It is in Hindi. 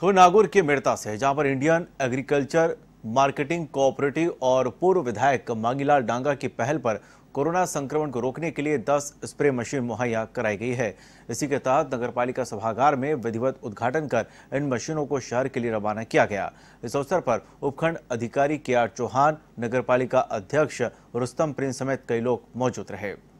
खबर नागौर के मेड़ता से जहां पर इंडियन एग्रीकल्चर मार्केटिंग कोऑपरेटिव और पूर्व विधायक मांगीलाल डांगा की पहल पर कोरोना संक्रमण को रोकने के लिए 10 स्प्रे मशीन मुहैया कराई गई है इसी के तहत नगरपालिका सभागार में विधिवत उद्घाटन कर इन मशीनों को शहर के लिए रवाना किया गया इस अवसर पर उपखंड अधिकारी के आर चौहान नगर अध्यक्ष रुस्तम प्रिंस समेत कई लोग मौजूद रहे